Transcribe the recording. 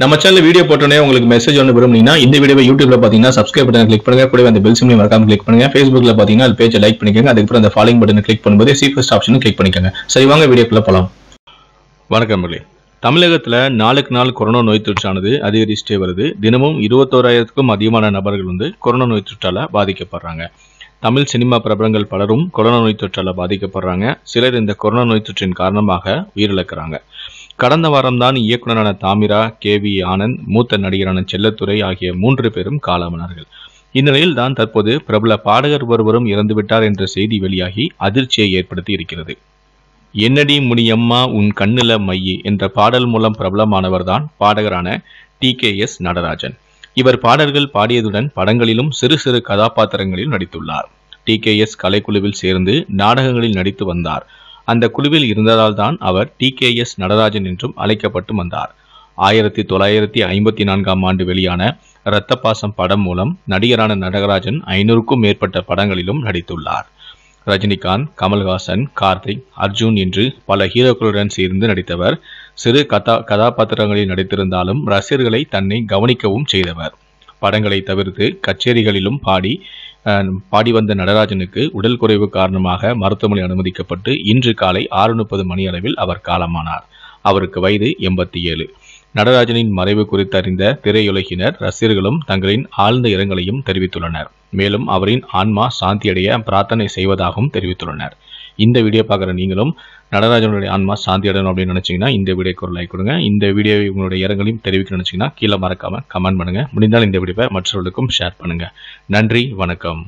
நம்ம channel video போட்டோன்னே உங்களுக்கு மெசேஜ் ஒன்று விரும்புனீங்கன்னா இந்த வீடியோ யூடியூப்ல பார்த்தீங்கன்னா சப்ஸ்கிரைப் பட்டன் கிளிக் பண்ணுங்க கூட அந்த பெல் சிம்லையும் மறக்காம கிளிக் பண்ணுங்க ஃபேஸ்புக்ல பார்த்தீங்கன்னா அது பேஜை லைக் பண்ணிக்கோங்க அதுக்கப்புறம் அந்த ஃபாலோ பட்டன் கிளிக் பண்ணும்போது ஃபஸ்ட் ஆப்ஷன் கிளிக் பண்ணிக்கோங்க சரி வாங்க வீடியோக்குள்ள போகலாம் வணக்கம் மகளே தமிழகத்தில் நாளுக்கு நாள் கொரோனா நோய் தொற்றானது அதிகரிச்சுட்டே வருது தினமும் இருபத்தோராயிரத்துக்கும் அதிகமான நபர்கள் வந்து கொரோனா நோய் தொற்றால் பாதிக்கப்படுறாங்க தமிழ் சினிமா பிரபலங்கள் பலரும் கொரோனா நோய் தொற்றால் பாதிக்கப்படுறாங்க சிலர் இந்த கொரோனா நோய் தொற்றின் காரணமாக உயிரிழக்கிறாங்க கடந்த வாரம்தான் இயக்குநரான தாமிரா கே வி ஆனந்த் மூத்த நடிகரான செல்லத்துறை ஆகிய மூன்று பேரும் காலமானார்கள் இந்நிலையில் தான் தற்போது பிரபல பாடகர் ஒருவரும் இறந்துவிட்டார் என்ற செய்தி வெளியாகி அதிர்ச்சியை ஏற்படுத்தி இருக்கிறது என்னடி முனியம்மா உன் கண்ணில மையி என்ற பாடல் மூலம் பிரபலமானவர்தான் பாடகரான டி கே எஸ் நடராஜன் இவர் பாடல்கள் பாடியதுடன் படங்களிலும் சிறு சிறு கதாபாத்திரங்களில் நடித்துள்ளார் டி கே எஸ் கலைக்குழுவில் சேர்ந்து நாடகங்களில் நடித்து வந்தார் அந்த குழுவில் இருந்ததால் தான் அவர் டி கே எஸ் நடராஜன் என்றும் அழைக்கப்பட்டு வந்தார் ஆயிரத்தி தொள்ளாயிரத்தி ஐம்பத்தி நான்காம் ஆண்டு வெளியான இரத்தப்பாசம் படம் மூலம் நடிகரான நடகராஜன் ஐநூறுக்கும் மேற்பட்ட படங்களிலும் நடித்துள்ளார் ரஜினிகாந்த் கமல்ஹாசன் கார்த்திக் அர்ஜுன் என்று பல ஹீரோக்களுடன் சேர்ந்து நடித்தவர் சிறு கதா கதாபாத்திரங்களில் நடித்திருந்தாலும் ரசிகர்களை தன்னை கவனிக்கவும் செய்தவர் படங்களை தவிர்த்து கச்சேரிகளிலும் பாடி பாடி வந்த நடராஜனுக்கு உடல் குறைவு காரணமாக மருத்துவமனை அனுமதிக்கப்பட்டு இன்று காலை ஆறு முப்பது மணி அளவில் அவர் காலமானார் அவருக்கு வயது எண்பத்தி ஏழு நடராஜனின் மறைவு குறித்து அறிந்த திரையுலகினர் ரசிகர்களும் தங்களின் ஆழ்ந்த இரங்கலையும் தெரிவித்துள்ளனர் மேலும் அவரின் ஆன்மா சாந்தியடைய பிரார்த்தனை செய்வதாகவும் தெரிவித்துள்ளனர் இந்த வீடியோ பார்க்குற நீங்களும் நடராஜனுடைய ஆன்மா சாந்தி அடையணும் அப்படின்னு நினச்சிங்கன்னா இந்த வீடியோக்கு ஒரு லைக் கொடுங்க இந்த வீடியோவை உங்களுடைய இரங்கலையும் தெரிவிக்க நினச்சிங்கன்னா கீழே மறக்காமல் கமெண்ட் பண்ணுங்கள் முடிந்தால் இந்த வீடியோவை மற்றவர்களுக்கும் ஷேர் பண்ணுங்கள் நன்றி வணக்கம்